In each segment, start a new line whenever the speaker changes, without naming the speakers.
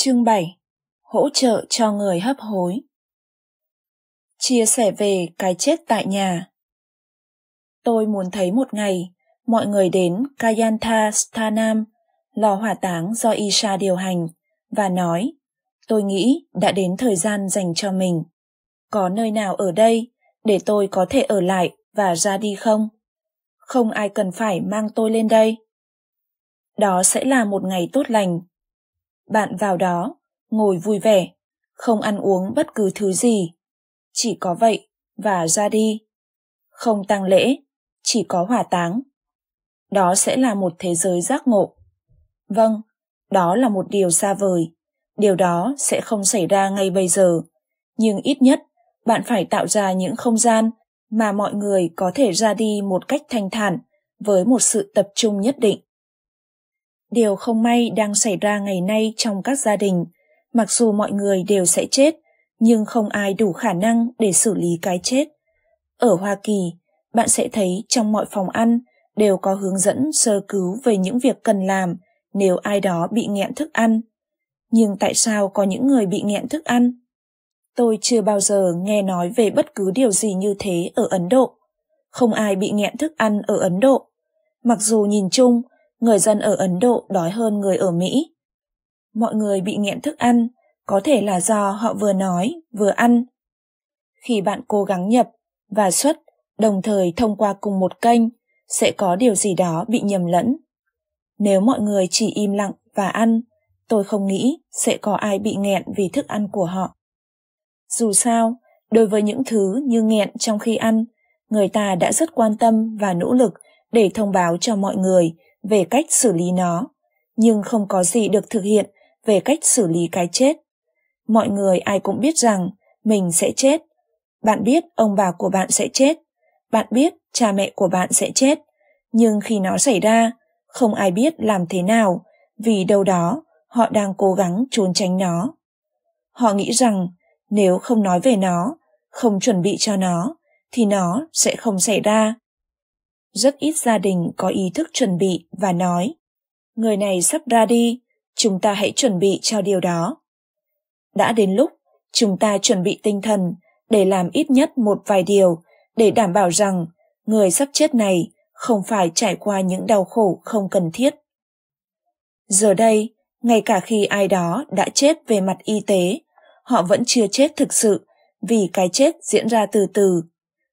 Chương 7. Hỗ trợ cho người hấp hối. Chia sẻ về cái chết tại nhà. Tôi muốn thấy một ngày mọi người đến Kayantha Sthanam, lò hỏa táng do Isha điều hành, và nói, tôi nghĩ đã đến thời gian dành cho mình. Có nơi nào ở đây để tôi có thể ở lại và ra đi không? Không ai cần phải mang tôi lên đây. Đó sẽ là một ngày tốt lành bạn vào đó ngồi vui vẻ không ăn uống bất cứ thứ gì chỉ có vậy và ra đi không tăng lễ chỉ có hỏa táng đó sẽ là một thế giới giác ngộ vâng đó là một điều xa vời điều đó sẽ không xảy ra ngay bây giờ nhưng ít nhất bạn phải tạo ra những không gian mà mọi người có thể ra đi một cách thanh thản với một sự tập trung nhất định điều không may đang xảy ra ngày nay trong các gia đình mặc dù mọi người đều sẽ chết nhưng không ai đủ khả năng để xử lý cái chết ở hoa kỳ bạn sẽ thấy trong mọi phòng ăn đều có hướng dẫn sơ cứu về những việc cần làm nếu ai đó bị nghẹn thức ăn nhưng tại sao có những người bị nghẹn thức ăn tôi chưa bao giờ nghe nói về bất cứ điều gì như thế ở ấn độ không ai bị nghẹn thức ăn ở ấn độ mặc dù nhìn chung người dân ở Ấn Độ đói hơn người ở Mỹ. Mọi người bị nghiện thức ăn, có thể là do họ vừa nói, vừa ăn. Khi bạn cố gắng nhập và xuất đồng thời thông qua cùng một kênh, sẽ có điều gì đó bị nhầm lẫn. Nếu mọi người chỉ im lặng và ăn, tôi không nghĩ sẽ có ai bị nghẹn vì thức ăn của họ. Dù sao, đối với những thứ như nghẹn trong khi ăn, người ta đã rất quan tâm và nỗ lực để thông báo cho mọi người về cách xử lý nó nhưng không có gì được thực hiện về cách xử lý cái chết mọi người ai cũng biết rằng mình sẽ chết bạn biết ông bà của bạn sẽ chết bạn biết cha mẹ của bạn sẽ chết nhưng khi nó xảy ra không ai biết làm thế nào vì đâu đó họ đang cố gắng trốn tránh nó họ nghĩ rằng nếu không nói về nó không chuẩn bị cho nó thì nó sẽ không xảy ra rất ít gia đình có ý thức chuẩn bị và nói người này sắp ra đi chúng ta hãy chuẩn bị cho điều đó đã đến lúc chúng ta chuẩn bị tinh thần để làm ít nhất một vài điều để đảm bảo rằng người sắp chết này không phải trải qua những đau khổ không cần thiết giờ đây ngay cả khi ai đó đã chết về mặt y tế họ vẫn chưa chết thực sự vì cái chết diễn ra từ từ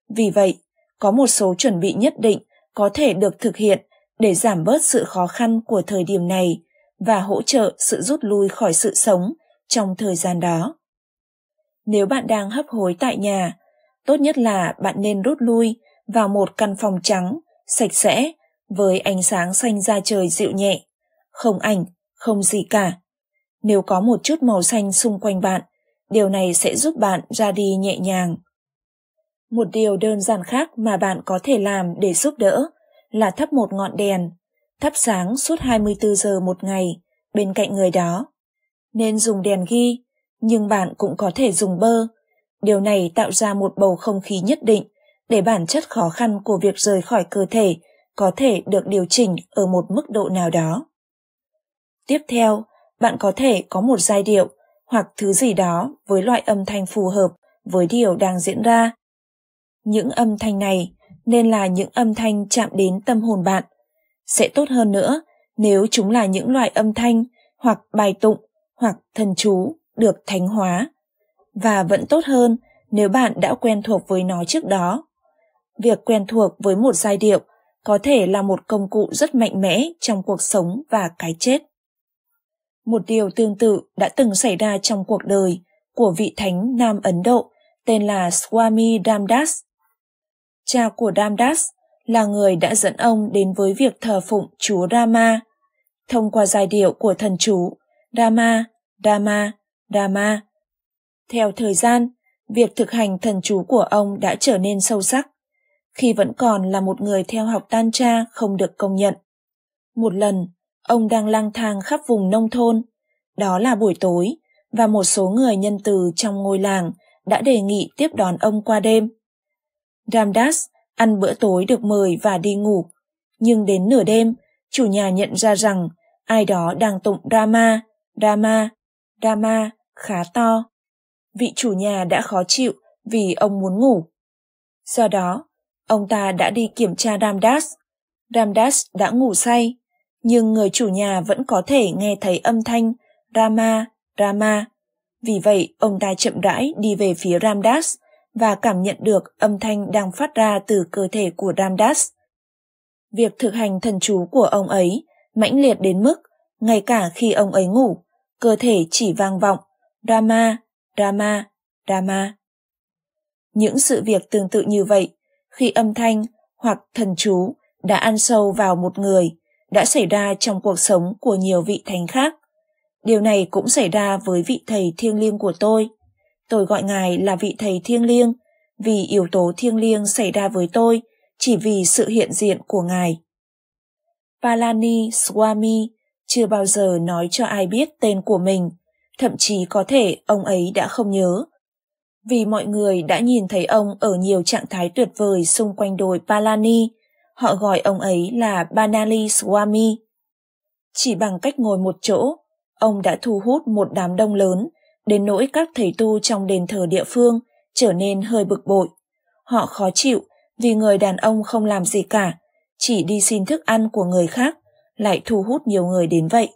vì vậy có một số chuẩn bị nhất định có thể được thực hiện để giảm bớt sự khó khăn của thời điểm này và hỗ trợ sự rút lui khỏi sự sống trong thời gian đó nếu bạn đang hấp hối tại nhà tốt nhất là bạn nên rút lui vào một căn phòng trắng sạch sẽ với ánh sáng xanh da trời dịu nhẹ không ảnh không gì cả nếu có một chút màu xanh xung quanh bạn điều này sẽ giúp bạn ra đi nhẹ nhàng một điều đơn giản khác mà bạn có thể làm để giúp đỡ là thắp một ngọn đèn, thắp sáng suốt 24 giờ một ngày bên cạnh người đó. Nên dùng đèn ghi, nhưng bạn cũng có thể dùng bơ. Điều này tạo ra một bầu không khí nhất định để bản chất khó khăn của việc rời khỏi cơ thể có thể được điều chỉnh ở một mức độ nào đó. Tiếp theo, bạn có thể có một giai điệu hoặc thứ gì đó với loại âm thanh phù hợp với điều đang diễn ra những âm thanh này nên là những âm thanh chạm đến tâm hồn bạn sẽ tốt hơn nữa nếu chúng là những loại âm thanh hoặc bài tụng hoặc thần chú được thánh hóa và vẫn tốt hơn nếu bạn đã quen thuộc với nó trước đó việc quen thuộc với một giai điệu có thể là một công cụ rất mạnh mẽ trong cuộc sống và cái chết một điều tương tự đã từng xảy ra trong cuộc đời của vị thánh nam ấn độ tên là swami ramdas cha của Damdas là người đã dẫn ông đến với việc thờ phụng chúa Rama. Thông qua giai điệu của thần chú Rama, Rama, Rama. Theo thời gian, việc thực hành thần chú của ông đã trở nên sâu sắc, khi vẫn còn là một người theo học tan cha không được công nhận. Một lần, ông đang lang thang khắp vùng nông thôn, đó là buổi tối, và một số người nhân từ trong ngôi làng đã đề nghị tiếp đón ông qua đêm. Ramdas ăn bữa tối được mời và đi ngủ. Nhưng đến nửa đêm, chủ nhà nhận ra rằng ai đó đang tụng Rama, Rama, Rama khá to. Vị chủ nhà đã khó chịu vì ông muốn ngủ. Do đó, ông ta đã đi kiểm tra Ramdas. Ramdas đã ngủ say, nhưng người chủ nhà vẫn có thể nghe thấy âm thanh Rama, Rama. Vì vậy, ông ta chậm rãi đi về phía Ramdas và cảm nhận được âm thanh đang phát ra từ cơ thể của Ramdas. Việc thực hành thần chú của ông ấy mãnh liệt đến mức ngay cả khi ông ấy ngủ, cơ thể chỉ vang vọng Rama, Rama, Rama. Những sự việc tương tự như vậy, khi âm thanh hoặc thần chú đã ăn sâu vào một người, đã xảy ra trong cuộc sống của nhiều vị thánh khác. Điều này cũng xảy ra với vị thầy thiêng liêng của tôi. Tôi gọi ngài là vị thầy thiêng liêng, vì yếu tố thiêng liêng xảy ra với tôi chỉ vì sự hiện diện của ngài. Palani Swami chưa bao giờ nói cho ai biết tên của mình, thậm chí có thể ông ấy đã không nhớ. Vì mọi người đã nhìn thấy ông ở nhiều trạng thái tuyệt vời xung quanh đồi Palani, họ gọi ông ấy là Banali Swami. Chỉ bằng cách ngồi một chỗ, ông đã thu hút một đám đông lớn đến nỗi các thầy tu trong đền thờ địa phương trở nên hơi bực bội. Họ khó chịu vì người đàn ông không làm gì cả, chỉ đi xin thức ăn của người khác, lại thu hút nhiều người đến vậy.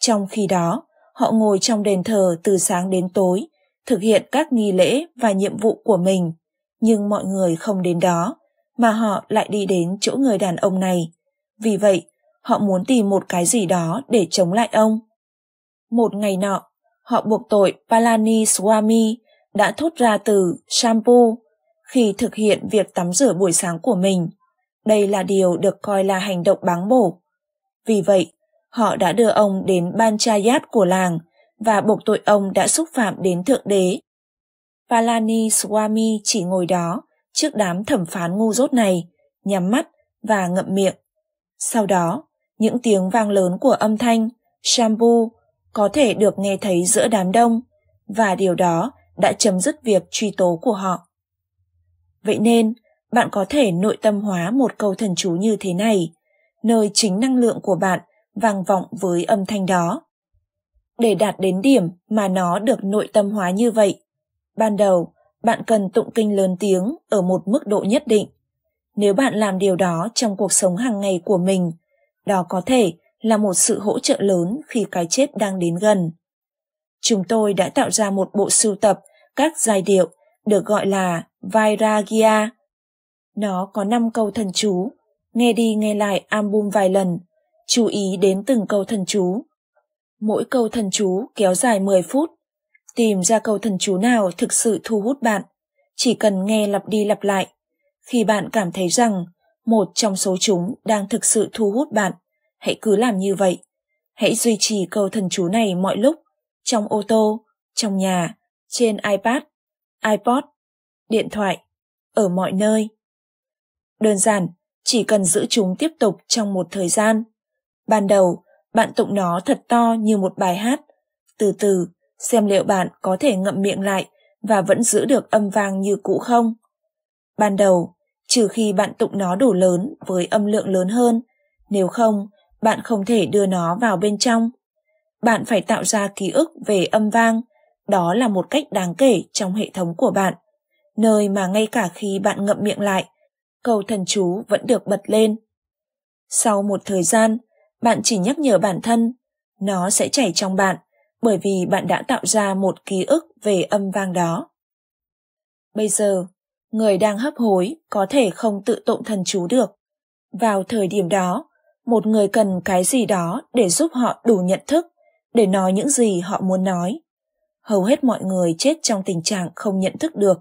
Trong khi đó, họ ngồi trong đền thờ từ sáng đến tối, thực hiện các nghi lễ và nhiệm vụ của mình, nhưng mọi người không đến đó, mà họ lại đi đến chỗ người đàn ông này. Vì vậy, họ muốn tìm một cái gì đó để chống lại ông. Một ngày nọ, họ buộc tội Palani Swami đã thốt ra từ shampoo khi thực hiện việc tắm rửa buổi sáng của mình. Đây là điều được coi là hành động báng bổ. Vì vậy, họ đã đưa ông đến ban cha yát của làng và buộc tội ông đã xúc phạm đến Thượng Đế. Palani Swami chỉ ngồi đó trước đám thẩm phán ngu dốt này, nhắm mắt và ngậm miệng. Sau đó, những tiếng vang lớn của âm thanh, shampoo có thể được nghe thấy giữa đám đông và điều đó đã chấm dứt việc truy tố của họ vậy nên bạn có thể nội tâm hóa một câu thần chú như thế này nơi chính năng lượng của bạn vang vọng với âm thanh đó để đạt đến điểm mà nó được nội tâm hóa như vậy ban đầu bạn cần tụng kinh lớn tiếng ở một mức độ nhất định nếu bạn làm điều đó trong cuộc sống hàng ngày của mình đó có thể là một sự hỗ trợ lớn khi cái chết đang đến gần. Chúng tôi đã tạo ra một bộ sưu tập các giai điệu được gọi là Vairagya. Nó có 5 câu thần chú, nghe đi nghe lại album vài lần, chú ý đến từng câu thần chú. Mỗi câu thần chú kéo dài 10 phút. Tìm ra câu thần chú nào thực sự thu hút bạn, chỉ cần nghe lặp đi lặp lại. Khi bạn cảm thấy rằng một trong số chúng đang thực sự thu hút bạn, hãy cứ làm như vậy. Hãy duy trì câu thần chú này mọi lúc, trong ô tô, trong nhà, trên iPad, iPod, điện thoại, ở mọi nơi. Đơn giản, chỉ cần giữ chúng tiếp tục trong một thời gian. Ban đầu, bạn tụng nó thật to như một bài hát. Từ từ, xem liệu bạn có thể ngậm miệng lại và vẫn giữ được âm vang như cũ không. Ban đầu, trừ khi bạn tụng nó đủ lớn với âm lượng lớn hơn, nếu không, bạn không thể đưa nó vào bên trong bạn phải tạo ra ký ức về âm vang đó là một cách đáng kể trong hệ thống của bạn nơi mà ngay cả khi bạn ngậm miệng lại câu thần chú vẫn được bật lên sau một thời gian bạn chỉ nhắc nhở bản thân nó sẽ chảy trong bạn bởi vì bạn đã tạo ra một ký ức về âm vang đó bây giờ người đang hấp hối có thể không tự tụng thần chú được vào thời điểm đó một người cần cái gì đó để giúp họ đủ nhận thức để nói những gì họ muốn nói hầu hết mọi người chết trong tình trạng không nhận thức được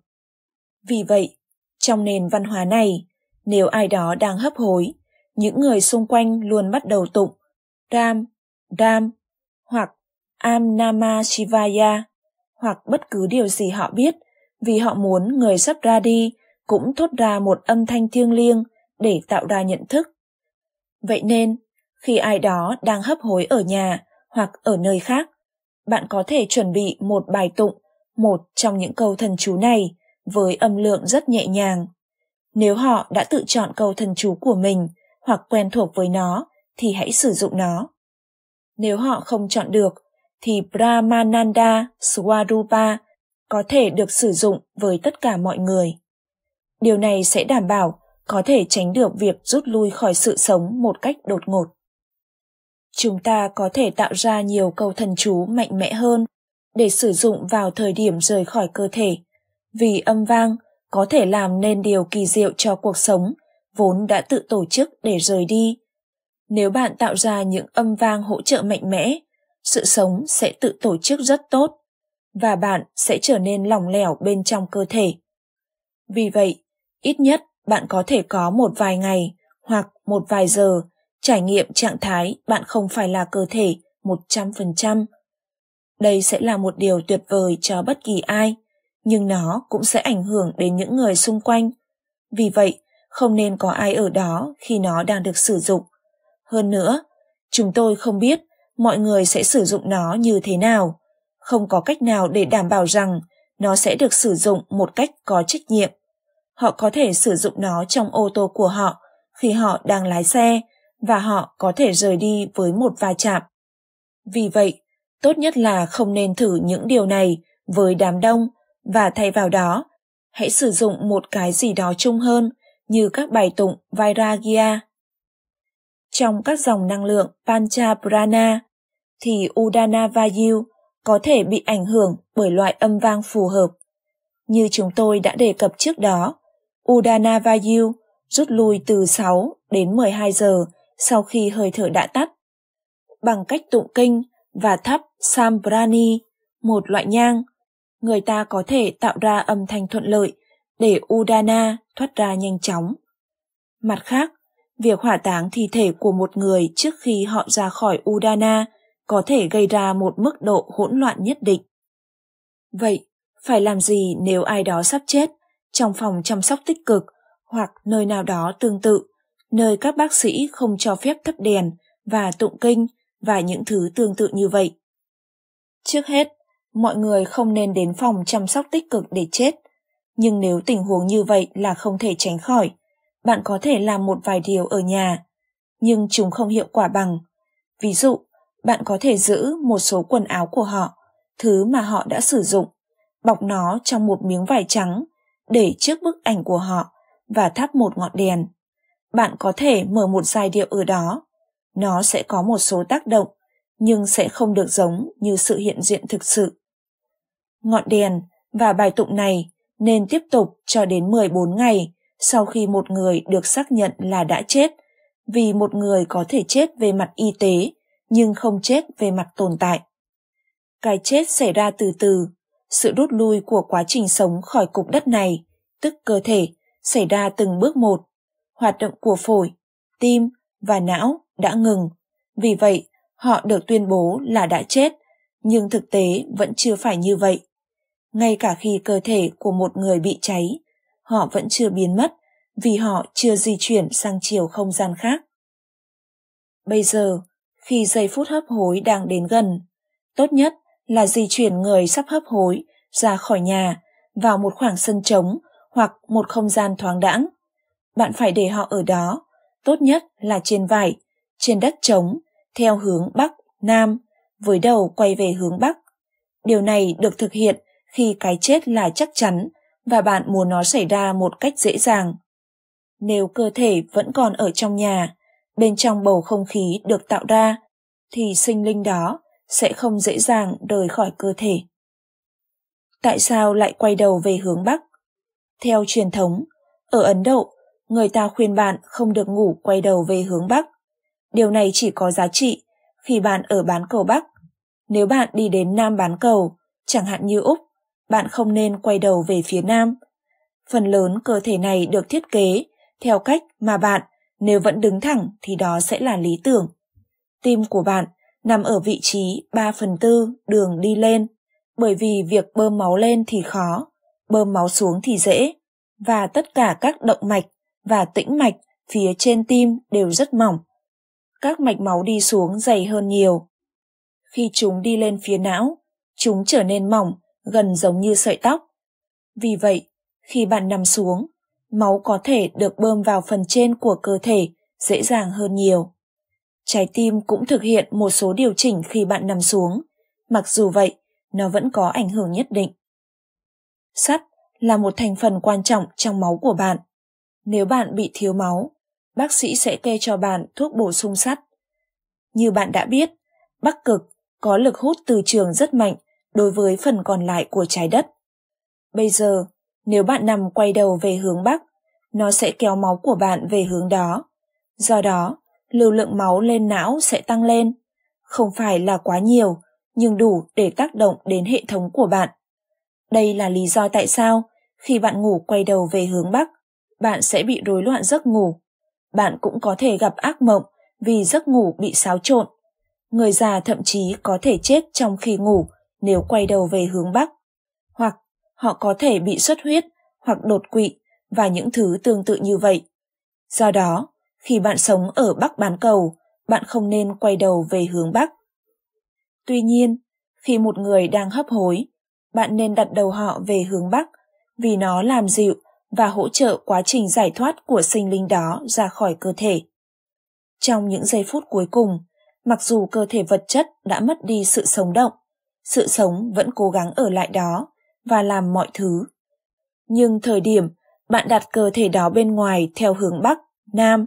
vì vậy trong nền văn hóa này nếu ai đó đang hấp hối những người xung quanh luôn bắt đầu tụng ram ram hoặc am nama shivaya hoặc bất cứ điều gì họ biết vì họ muốn người sắp ra đi cũng thốt ra một âm thanh thiêng liêng để tạo ra nhận thức Vậy nên, khi ai đó đang hấp hối ở nhà hoặc ở nơi khác, bạn có thể chuẩn bị một bài tụng, một trong những câu thần chú này với âm lượng rất nhẹ nhàng. Nếu họ đã tự chọn câu thần chú của mình hoặc quen thuộc với nó thì hãy sử dụng nó. Nếu họ không chọn được thì Brahmananda Swarupa có thể được sử dụng với tất cả mọi người. Điều này sẽ đảm bảo có thể tránh được việc rút lui khỏi sự sống một cách đột ngột chúng ta có thể tạo ra nhiều câu thần chú mạnh mẽ hơn để sử dụng vào thời điểm rời khỏi cơ thể vì âm vang có thể làm nên điều kỳ diệu cho cuộc sống vốn đã tự tổ chức để rời đi nếu bạn tạo ra những âm vang hỗ trợ mạnh mẽ sự sống sẽ tự tổ chức rất tốt và bạn sẽ trở nên lỏng lẻo bên trong cơ thể vì vậy ít nhất bạn có thể có một vài ngày hoặc một vài giờ trải nghiệm trạng thái bạn không phải là cơ thể 100%. Đây sẽ là một điều tuyệt vời cho bất kỳ ai, nhưng nó cũng sẽ ảnh hưởng đến những người xung quanh. Vì vậy, không nên có ai ở đó khi nó đang được sử dụng. Hơn nữa, chúng tôi không biết mọi người sẽ sử dụng nó như thế nào. Không có cách nào để đảm bảo rằng nó sẽ được sử dụng một cách có trách nhiệm họ có thể sử dụng nó trong ô tô của họ khi họ đang lái xe và họ có thể rời đi với một va chạm vì vậy tốt nhất là không nên thử những điều này với đám đông và thay vào đó hãy sử dụng một cái gì đó chung hơn như các bài tụng vairagya trong các dòng năng lượng pancha prana thì udana vayu có thể bị ảnh hưởng bởi loại âm vang phù hợp như chúng tôi đã đề cập trước đó Udana Vayu rút lui từ 6 đến 12 giờ sau khi hơi thở đã tắt. Bằng cách tụng kinh và thắp Sambrani, một loại nhang, người ta có thể tạo ra âm thanh thuận lợi để Udana thoát ra nhanh chóng. Mặt khác, việc hỏa táng thi thể của một người trước khi họ ra khỏi Udana có thể gây ra một mức độ hỗn loạn nhất định. Vậy, phải làm gì nếu ai đó sắp chết? trong phòng chăm sóc tích cực hoặc nơi nào đó tương tự, nơi các bác sĩ không cho phép thắp đèn và tụng kinh và những thứ tương tự như vậy. Trước hết, mọi người không nên đến phòng chăm sóc tích cực để chết, nhưng nếu tình huống như vậy là không thể tránh khỏi, bạn có thể làm một vài điều ở nhà, nhưng chúng không hiệu quả bằng. Ví dụ, bạn có thể giữ một số quần áo của họ, thứ mà họ đã sử dụng, bọc nó trong một miếng vải trắng để trước bức ảnh của họ và thắp một ngọn đèn. Bạn có thể mở một giai điệu ở đó. Nó sẽ có một số tác động, nhưng sẽ không được giống như sự hiện diện thực sự. Ngọn đèn và bài tụng này nên tiếp tục cho đến 14 ngày sau khi một người được xác nhận là đã chết, vì một người có thể chết về mặt y tế nhưng không chết về mặt tồn tại. Cái chết xảy ra từ từ sự rút lui của quá trình sống khỏi cục đất này tức cơ thể xảy ra từng bước một hoạt động của phổi tim và não đã ngừng vì vậy họ được tuyên bố là đã chết nhưng thực tế vẫn chưa phải như vậy ngay cả khi cơ thể của một người bị cháy họ vẫn chưa biến mất vì họ chưa di chuyển sang chiều không gian khác bây giờ khi giây phút hấp hối đang đến gần tốt nhất là di chuyển người sắp hấp hối ra khỏi nhà vào một khoảng sân trống hoặc một không gian thoáng đãng. Bạn phải để họ ở đó, tốt nhất là trên vải, trên đất trống, theo hướng Bắc, Nam, với đầu quay về hướng Bắc. Điều này được thực hiện khi cái chết là chắc chắn và bạn muốn nó xảy ra một cách dễ dàng. Nếu cơ thể vẫn còn ở trong nhà, bên trong bầu không khí được tạo ra, thì sinh linh đó sẽ không dễ dàng rời khỏi cơ thể. Tại sao lại quay đầu về hướng Bắc? Theo truyền thống, ở Ấn Độ, người ta khuyên bạn không được ngủ quay đầu về hướng Bắc. Điều này chỉ có giá trị khi bạn ở bán cầu Bắc. Nếu bạn đi đến Nam bán cầu, chẳng hạn như Úc, bạn không nên quay đầu về phía Nam. Phần lớn cơ thể này được thiết kế theo cách mà bạn nếu vẫn đứng thẳng thì đó sẽ là lý tưởng. Tim của bạn nằm ở vị trí 3 phần tư đường đi lên, bởi vì việc bơm máu lên thì khó, bơm máu xuống thì dễ, và tất cả các động mạch và tĩnh mạch phía trên tim đều rất mỏng. Các mạch máu đi xuống dày hơn nhiều. Khi chúng đi lên phía não, chúng trở nên mỏng, gần giống như sợi tóc. Vì vậy, khi bạn nằm xuống, máu có thể được bơm vào phần trên của cơ thể dễ dàng hơn nhiều. Trái tim cũng thực hiện một số điều chỉnh khi bạn nằm xuống, mặc dù vậy, nó vẫn có ảnh hưởng nhất định. Sắt là một thành phần quan trọng trong máu của bạn. Nếu bạn bị thiếu máu, bác sĩ sẽ kê cho bạn thuốc bổ sung sắt. Như bạn đã biết, Bắc Cực có lực hút từ trường rất mạnh đối với phần còn lại của trái đất. Bây giờ, nếu bạn nằm quay đầu về hướng Bắc, nó sẽ kéo máu của bạn về hướng đó. Do đó, lưu lượng máu lên não sẽ tăng lên không phải là quá nhiều nhưng đủ để tác động đến hệ thống của bạn đây là lý do tại sao khi bạn ngủ quay đầu về hướng bắc bạn sẽ bị rối loạn giấc ngủ bạn cũng có thể gặp ác mộng vì giấc ngủ bị xáo trộn người già thậm chí có thể chết trong khi ngủ nếu quay đầu về hướng bắc hoặc họ có thể bị xuất huyết hoặc đột quỵ và những thứ tương tự như vậy do đó khi bạn sống ở bắc bán cầu bạn không nên quay đầu về hướng bắc tuy nhiên khi một người đang hấp hối bạn nên đặt đầu họ về hướng bắc vì nó làm dịu và hỗ trợ quá trình giải thoát của sinh linh đó ra khỏi cơ thể trong những giây phút cuối cùng mặc dù cơ thể vật chất đã mất đi sự sống động sự sống vẫn cố gắng ở lại đó và làm mọi thứ nhưng thời điểm bạn đặt cơ thể đó bên ngoài theo hướng bắc nam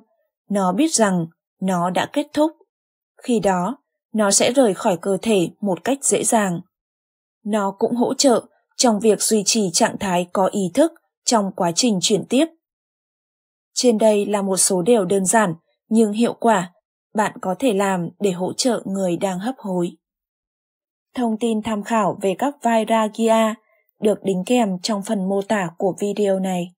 nó biết rằng nó đã kết thúc khi đó nó sẽ rời khỏi cơ thể một cách dễ dàng nó cũng hỗ trợ trong việc duy trì trạng thái có ý thức trong quá trình chuyển tiếp trên đây là một số điều đơn giản nhưng hiệu quả bạn có thể làm để hỗ trợ người đang hấp hối thông tin tham khảo về các vairagia được đính kèm trong phần mô tả của video này